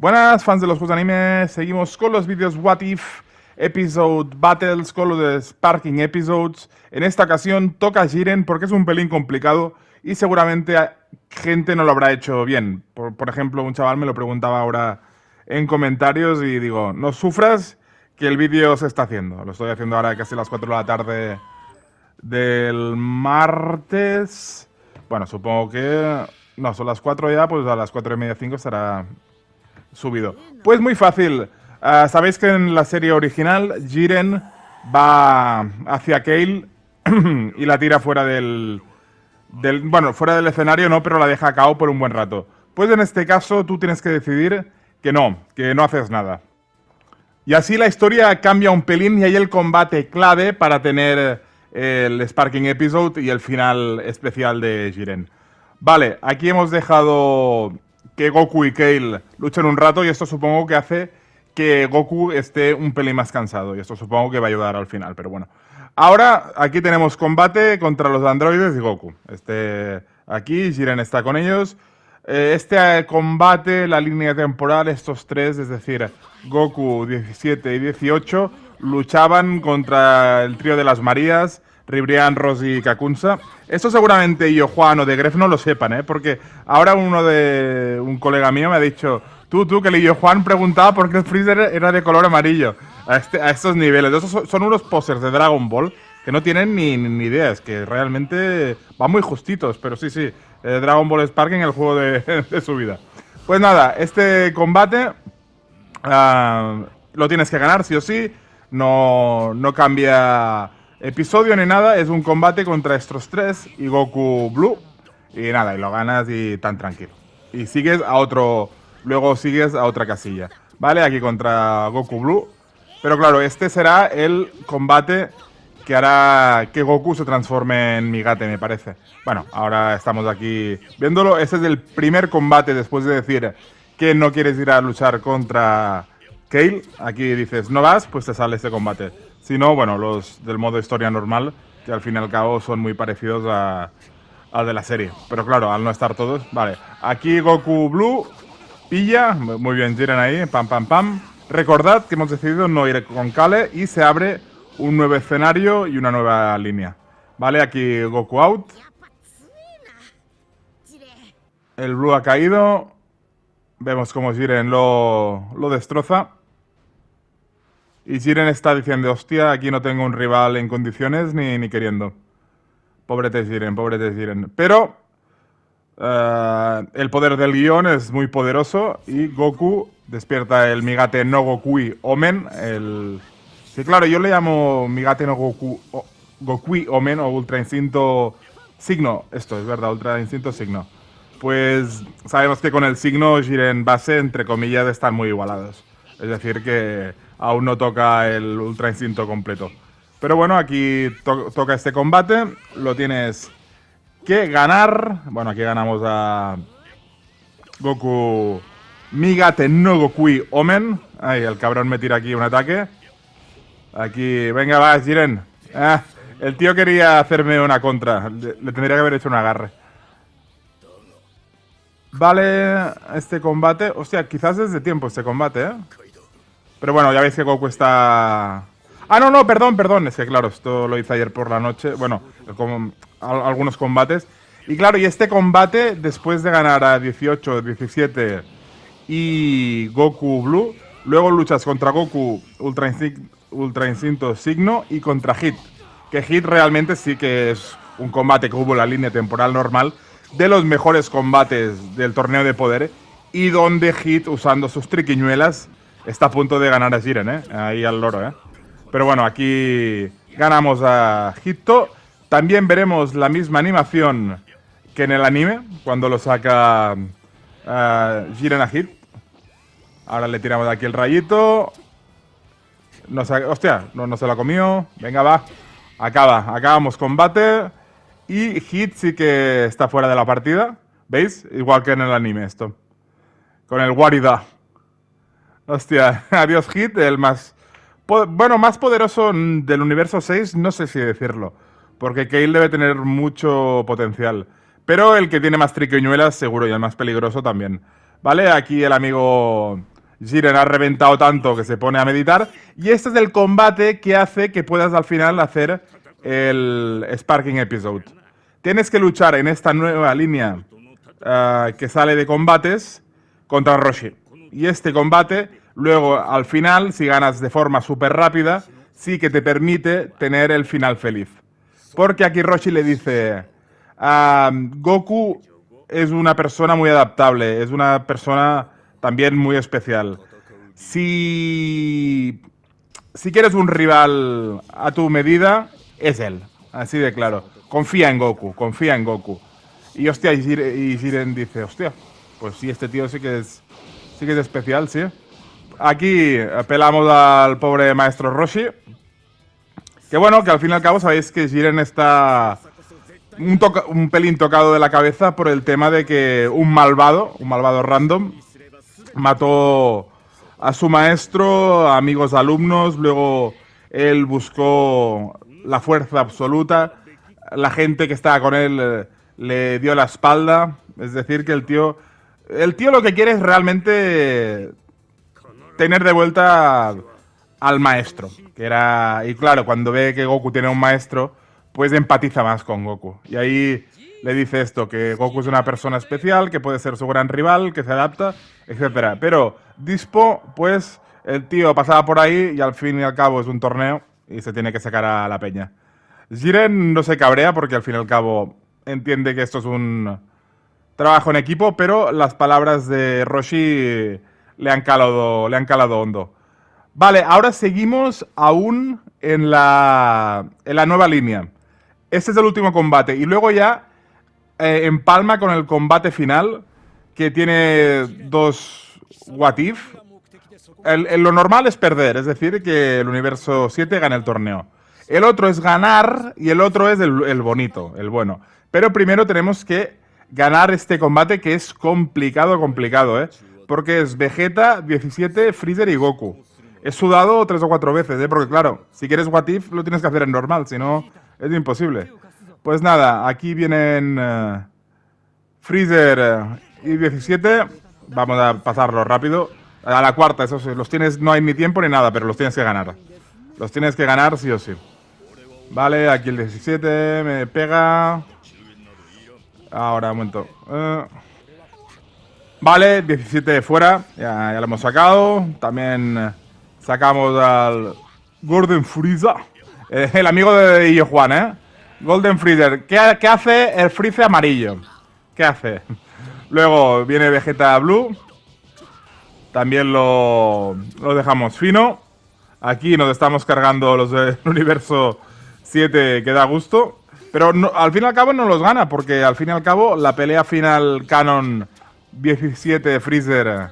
Buenas, fans de los juegos de Seguimos con los vídeos What If, Episode Battles, con los de Sparking Episodes. En esta ocasión toca Jiren porque es un pelín complicado y seguramente gente no lo habrá hecho bien. Por, ejemplo, un chaval me lo preguntaba ahora en comentarios y digo, no sufras que el vídeo se está haciendo. Lo estoy haciendo ahora casi a las 4 de la tarde del martes. Bueno, supongo que... No, son las 4 ya, pues a las 4 y media 5 estará subido. Pues muy fácil. Ah, Sabéis que en la serie original Jiren va hacia Kale y la tira fuera del, Bueno, fuera del escenario no, pero la deja cao por un buen rato. Pues en este caso tú tienes que decidir que no, que no haces nada. Y así la historia cambia un pelín y hay el combate clave para tener el Sparking Episode y el final especial de Jiren. Vale, aquí hemos dejado que Goku y Kale luchan un rato y esto supongo que hace que Goku esté un pelín más cansado y esto supongo que va a ayudar al final, pero bueno. Ahora aquí tenemos combate contra los androides y Goku. Este, aquí Jiren está con ellos. Eh, este eh, combate, la línea temporal, estos tres, es decir, Goku 17 y 18, luchaban contra el trío de las Marías, Ribrian, Rosy y Cacunza. Esto seguramente yo, Juan o de Gref no lo sepan, ¿eh? Porque ahora uno de un colega mío me ha dicho, tú, tú, que el yo Juan preguntaba por qué el freezer era de color amarillo a, este, estos niveles. Esos son unos posers de Dragon Ball que no tienen ni, ni ideas, que realmente van muy justitos, pero sí, sí, eh, Dragon Ball Spark en el juego de, su vida. Pues nada, este combate ah, lo tienes que ganar, sí o sí. No, no cambia Episodio ni nada, es un combate contra estos tres y Goku Blue. Y nada, y lo ganas y tan tranquilo. Y sigues a otro. Luego sigues a otra casilla. ¿Vale? Aquí contra Goku Blue. Pero claro, este será el combate que hará que Goku se transforme en Migate, me parece. Bueno, ahora estamos aquí viéndolo. Este es el primer combate después de decir que no quieres ir a luchar contra Kale. Aquí dices, no vas, pues te sale este combate. Si no, bueno, los del modo historia normal, que al fin y al cabo son muy parecidos a, al de la serie. Pero claro, al no estar todos, vale. Aquí Goku Blue pilla, muy bien, Jiren ahí, pam, pam, pam. Recordad que hemos decidido no ir con Kale y se abre un nuevo escenario y una nueva línea. Vale, aquí Goku out. El Blue ha caído. Vemos cómo Jiren lo destroza. Y Siren está diciendo, hostia, aquí no tengo un rival en condiciones ni, ni queriendo. Pobrete pobre te Siren. Pero eh, el poder del guión es muy poderoso y Goku despierta el Migate no Gokui Omen. El... Sí, claro, yo le llamo Migate no Goku, Gokui Omen o Ultra Instinto Signo. Esto es verdad, Ultra Instinto Signo. Pues sabemos que con el signo Jiren base, entre comillas, están muy igualados. Es decir, que aún no toca el Ultra Instinto completo. Pero bueno, aquí toca este combate, lo tienes que ganar. Bueno, aquí ganamos a Goku Migate no Gokui Omen. Ay, el cabrón me tira aquí un ataque. Aquí, venga, va, Jiren. Ah, el tío quería hacerme una contra. Le, le tendría que haber hecho un agarre. Vale, este combate. Hostia, quizás es de tiempo este combate, ¿eh? Pero bueno, ya veis que Goku está... Ah, no, no, perdón, perdón. Es que claro, esto lo hice ayer por la noche. Bueno, algunos combates. Y claro, y este combate, después de ganar a 18, 17 y Goku Blue, luego luchas contra Goku Ultra Ultra Instinto Signo y contra Hit. Que Hit realmente sí que es un combate que hubo en la línea temporal normal, de los mejores combates del torneo de poder, y donde Hit, usando sus triquiñuelas, Está a punto de ganar a Jiren, ¿eh? Ahí al loro, ¿eh? Pero bueno, aquí ganamos a Hito. También veremos la misma animación que en el anime, cuando lo saca eh, Jiren a Hit. Ahora le tiramos de aquí el rayito. No hostia, no, no se la comió. Venga, va. Acaba, acabamos combate. Y Hit sí que está fuera de la partida. ¿Veis? Igual que en el anime esto. Con el Warida. Hostia, adiós Hit, el más... Bueno, más poderoso del universo 6, no sé si decirlo, porque Kale debe tener mucho potencial. Pero el que tiene más triquiñuelas seguro y el más peligroso también. ¿Vale? Aquí el amigo Jiren ha reventado tanto que se pone a meditar. Y este es el combate que hace que puedas al final hacer el Sparking Episode. Tienes que luchar en esta nueva línea ah, que sale de combates contra Roshi. Y este combate Luego, al final, si ganas de forma súper rápida, sí que te permite tener el final feliz. Porque aquí Roshi le dice, Goku es una persona muy adaptable, es una persona también muy especial. Si, si quieres un rival a tu medida, es él. Así de claro. Confía en Goku, confía en Goku. Y hostia, y dice, hostia, pues sí, este tío sí que es, sí que es especial, sí. ¿eh? Aquí apelamos eh, al pobre maestro Roshi. Que bueno, que al fin y al cabo sabéis que Jiren está un, pelín tocado de la cabeza por el tema de que un malvado, un malvado random, mató a su maestro, amigos alumnos, luego él buscó la fuerza absoluta, la gente que estaba con él eh, le dio la espalda, es decir, que el tío, el tío lo que quiere es realmente tener de vuelta al maestro. Que era. Y claro, cuando ve que Goku tiene un maestro, pues empatiza más con Goku. Y ahí le dice esto: que Goku es una persona especial, que puede ser su gran rival, que se adapta, etc. Pero Dispo, pues, el tío pasaba por ahí y al fin y al cabo es un torneo y se tiene que sacar a la peña. Jiren no se cabrea porque al fin y al cabo entiende que esto es un trabajo en equipo, pero las palabras de Roshi le han calado, le han calado hondo. Vale, ahora seguimos aún en la, en la nueva línea. Este es el último combate. Y luego ya eh, empalma con el combate final, que tiene dos what lo normal es perder, es decir, que el universo 7 gane el torneo. El otro es ganar y el otro es el, el bonito, el bueno. Pero primero tenemos que ganar este combate que es complicado, complicado, ¿eh? porque es Vegeta, 17, Freezer y Goku. He sudado tres o cuatro veces, ¿eh? porque claro, si quieres What lo tienes que hacer en normal, si no es imposible. Pues nada, aquí vienen eh, Freezer eh, y 17. Vamos a pasarlo rápido. A la cuarta, eso sí, los tienes, no hay ni tiempo ni nada, pero los tienes que ganar. Los tienes que ganar sí o sí. Vale, aquí el 17 me pega. Ahora, un momento. Eh. Vale, 17 de fuera, ya, lo hemos sacado. También eh, sacamos al Golden Freezer, eh, el amigo de Illo Juan, ¿eh? Golden Freezer. ¿Qué, hace el Freezer amarillo? ¿Qué hace? Luego viene Vegeta Blue. También lo, dejamos fino. Aquí nos estamos cargando los del universo 7 que da gusto. Pero al fin y al cabo no los gana, porque al fin y al cabo la pelea final canon 17 de Freezer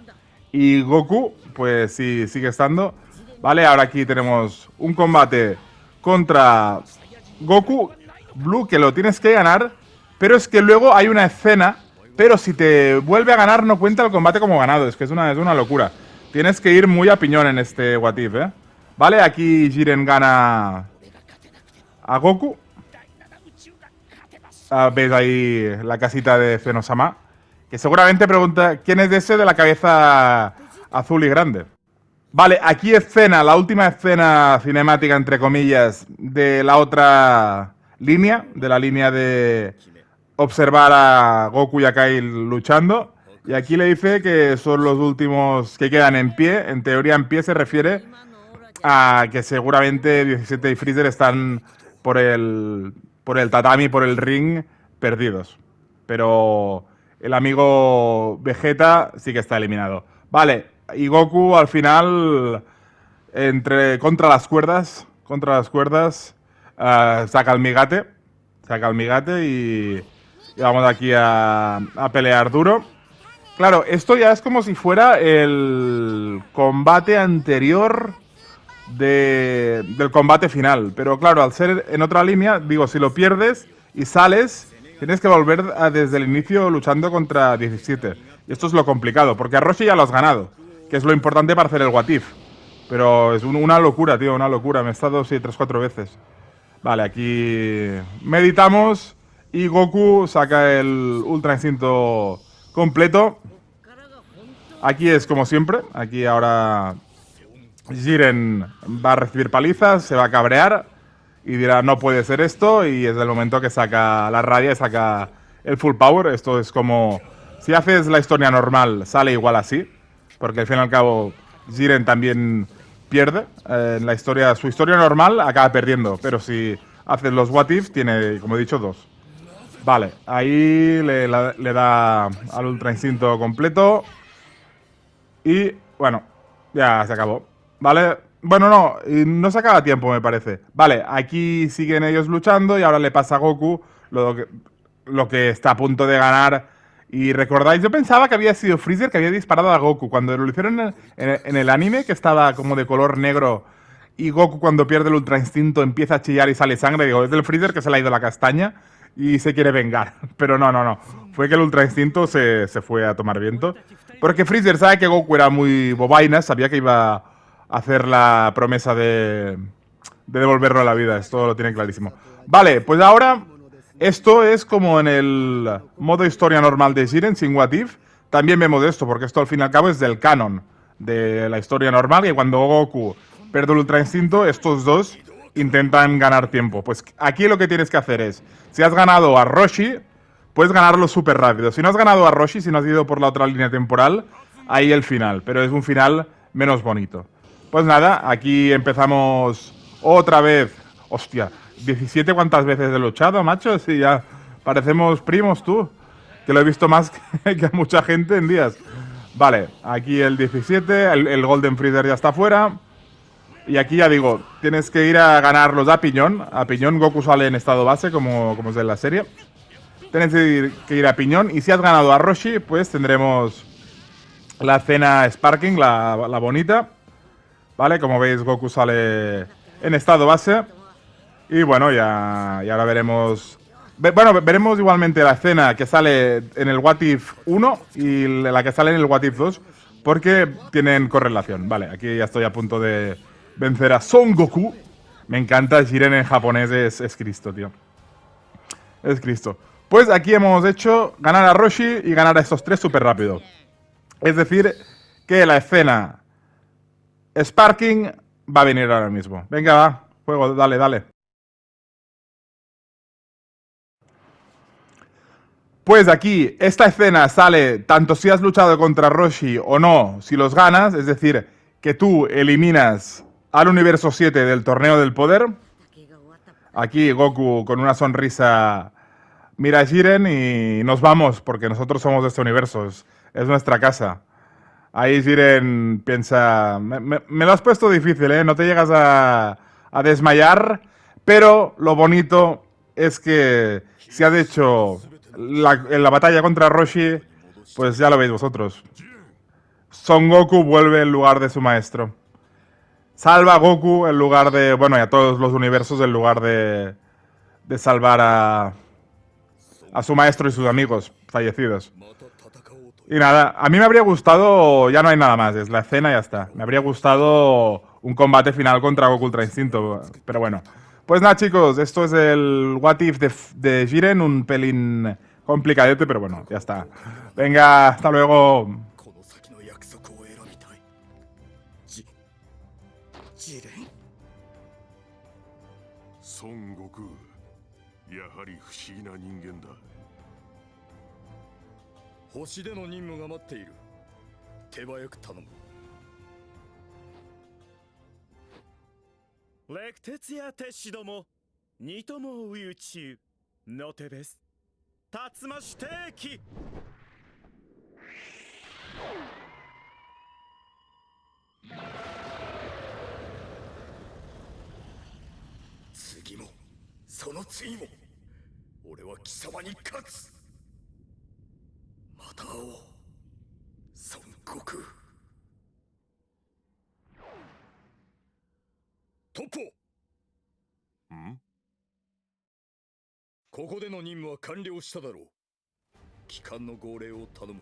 y Goku, pues sí, sigue estando. Vale, ahora aquí tenemos un combate contra Goku Blue, que lo tienes que ganar, pero es que luego hay una escena, pero si te vuelve a ganar no cuenta el combate como ganado, es que es una, una locura. Tienes que ir muy a piñón en este If, ¿eh? Vale, aquí Jiren gana a Goku. Ah, ¿Ves ahí la casita de Fenosama que seguramente pregunta, ¿quién es ese de la cabeza azul y grande? Vale, aquí escena, la última escena cinemática, entre comillas, de la otra línea, de la línea de observar a Goku y a Kai luchando. Y aquí le dice que son los últimos que quedan en pie. En teoría, en pie se refiere a que seguramente 17 y Freezer están por el, por el tatami, por el ring, perdidos. Pero el amigo Vegeta sí que está eliminado. Vale, y Goku al final, entre, contra las cuerdas, contra las cuerdas, eh, saca el migate, saca el migate y, vamos aquí a, pelear duro. Claro, esto ya es como si fuera el combate anterior del combate final. Pero claro, al ser en otra línea, digo, si lo pierdes y sales, Tienes que volver desde el inicio luchando contra 17. Y esto es lo complicado, porque a Roshi ya lo has ganado, que es lo importante para hacer el Watif. Pero es una locura, tío, una locura. Me he estado, sí, tres, cuatro veces. Vale, aquí meditamos y Goku saca el Ultra Instinto completo. Aquí es como siempre, aquí ahora Jiren va a recibir palizas, se va a cabrear y dirá, no puede ser esto, y es el momento que saca la radio y saca el full power, esto es como, si haces la historia normal, sale igual así, porque al fin y al cabo Jiren también pierde, eh, en la historia, su historia normal acaba perdiendo, pero si haces los what if, tiene, como he dicho, dos. Vale, ahí le, le da al Ultra Instinto completo. Y bueno, ya se acabó. ¿Vale? Bueno, no, no se acaba tiempo, me parece. Vale, aquí siguen ellos luchando y ahora le pasa a Goku lo que, lo que está a punto de ganar. Y recordáis, yo pensaba que había sido Freezer que había disparado a Goku. Cuando lo hicieron en el, anime, que estaba como de color negro, y Goku cuando pierde el Ultra Instinto empieza a chillar y sale sangre, digo, es del Freezer que se le ha ido la castaña y se quiere vengar. Pero no, no, no. Fue que el Ultra Instinto se, se fue a tomar viento. Porque Freezer sabe que Goku era muy bobaina, sabía que iba hacer la promesa de, devolverlo a la vida. Esto lo tiene clarísimo. Vale, pues ahora esto es como en el modo historia normal de Siren, sin What If. También vemos esto, porque esto al fin y al cabo es del canon de la historia normal, Y cuando Goku pierde el Ultra Instinto, estos dos intentan ganar tiempo. Pues aquí lo que tienes que hacer es, si has ganado a Roshi, puedes ganarlo súper rápido. Si no has ganado a Roshi, si no has ido por la otra línea temporal, ahí el final, pero es un final menos bonito. Pues nada, aquí empezamos otra vez. Hostia, 17 cuántas veces he luchado, macho. Si ya parecemos primos tú, que lo he visto más que a mucha gente en días. Vale, aquí el 17, el, Golden Freezer ya está fuera. Y aquí ya digo, tienes que ir a ganarlos a piñón. A piñón Goku sale en estado base, como, como es en la serie. Tienes que ir, a piñón. Y si has ganado a Roshi, pues tendremos la cena Sparking, la bonita. ¿Vale? Como veis, Goku sale en estado base. Y bueno, ya, ya ahora veremos... bueno, veremos igualmente la escena que sale en el What If 1 y la que sale en el What If 2, porque tienen correlación. Vale, aquí ya estoy a punto de vencer a Son Goku. Me encanta Jiren en japonés, es, es Cristo, tío. Es Cristo. Pues aquí hemos hecho ganar a Roshi y ganar a estos tres súper rápido. Es decir, que la escena Sparking va a venir ahora mismo. Venga, va. Juego, dale, dale. Pues aquí, esta escena sale tanto si has luchado contra Roshi o no, si los ganas, es decir, que tú eliminas al universo 7 del torneo del poder. Aquí Goku con una sonrisa mira a Jiren y nos vamos porque nosotros somos de este universo, es, nuestra casa. Ahí Siren piensa, me, lo has puesto difícil, ¿eh? No te llegas a, desmayar, pero lo bonito es que si has hecho en la batalla contra Roshi, pues ya lo veis vosotros. Son Goku vuelve en lugar de su maestro. Salva a Goku en lugar de, bueno, y a todos los universos en lugar de, de salvar a, a su maestro y sus amigos fallecidos. Y nada, a mí me habría gustado, ya no hay nada más, es la escena y ya está. Me habría gustado un combate final contra Goku Ultra Instinto, pero bueno. Pues nada, chicos, esto es el What If de, de Jiren, un pelín complicadete, pero bueno, ya está. Venga, hasta luego. 星での任務が待っている手早く頼むレクテツヤ鉄士ども二とも追い打ちの手です竜巻定期次もその次も俺は貴様に勝つ歩んここでの任務は完了しただろう帰還の号令を頼む